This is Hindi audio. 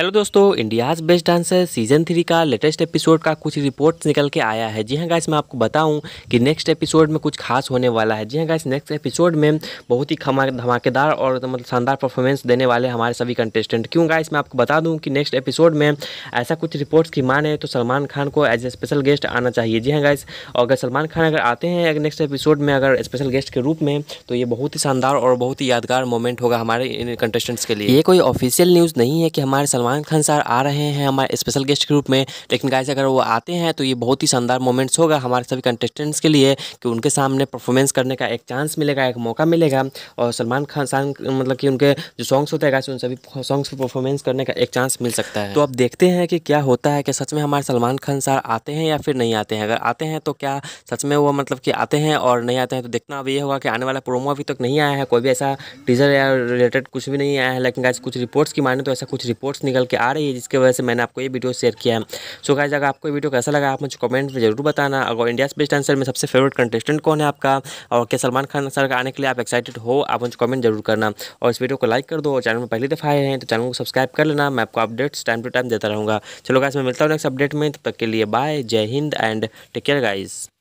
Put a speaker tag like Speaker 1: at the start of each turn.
Speaker 1: हेलो दोस्तों India's best dancer season three का लेटेस्ट एपिसोड का कुछ रिपोर्ट्स निकल के आया है जी हाँ गाइस मैं आपको बताऊं कि नेक्स्ट एपिसोड में कुछ खास होने वाला है जी हाँ गाइस नेक्स्ट एपिसोड में बहुत ही धमाकेदार और मतलब शानदार परफॉर्मेंस देने वाले हमारे सभी कंटेस्टेंट क्यों गाइस मैं आपको बता दूँ कि नेक्स्ट एपिसोड में ऐसा कुछ रिपोर्ट्स की माने तो सलमान खान को एज ए स्पेशल गेस्ट आना चाहिए जी हाँ गाइस और अगर सलमान खान अगर आते हैं अगर नेक्स्ट एपिसोड में अगर स्पेशल गेस्ट के रूप में तो ये बहुत ही शानदार और बहुत ही यादगार मोमेंट होगा हमारे कंटेस्टेंट्स के लिए ये कोई ऑफिशियल न्यूज़ नहीं है कि हमारे सलमान सलमान खान सर आ रहे हैं हमारे स्पेशल गेस्ट के रूप में लेकिन गाइस अगर वो आते हैं तो ये बहुत ही शानदार मोमेंट्स होगा हमारे सभी कंटेस्टेंट्स के लिए कि उनके सामने परफॉर्मेंस करने का एक चांस मिलेगा एक मौका मिलेगा और सलमान खान सर मतलब कि उनके जो सॉन्ग्स होते हैं गाइस उन सभी सॉन्ग्स पर परफॉर्मेंस करने का एक चांस मिल सकता है तो अब देखते हैं कि क्या होता है कि सच में हमारे सलमान खान सर आते हैं या फिर नहीं आते हैं अगर आते हैं तो क्या सच में वो मतलब कि आते हैं और नहीं आते हैं तो देखना अब ये होगा कि आने वाला प्रोमो अभी तक नहीं आया है कोई भी ऐसा टीजर या रिलेटेड कुछ भी नहीं आया है लेकिन गाइस कुछ रिपोर्ट्स की माने तो ऐसा कुछ रिपोर्ट्स निकल निकल के आ रही है जिसकी वजह से मैंने आपको ये वीडियो शेयर किया है सो गाइज अगर आपको ये वीडियो कैसा लगा आप मुझे कमेंट में जरूर बताना अगर इंडिया बेस्ट आंसर में सबसे फेवरेट कंटेस्टेंट कौन है आपका और क्या सलमान खान सर आने के लिए आप एक्साइटेड हो आप मुझे कमेंट जरूर करना और इस वीडियो को लाइक कर दो और चैनल में पहली दफ़ा आए हैं तो चैनल को सब्सक्राइब कर लेना मैं आपको अपडेट्स टाइम टू टाइम देता रहूँगा चलो गाइज मैं मिलता हूँ नेक्स्ट अपडेट में तब तक के लिए बाय जय हिंद एंड टेक केयर गाइज़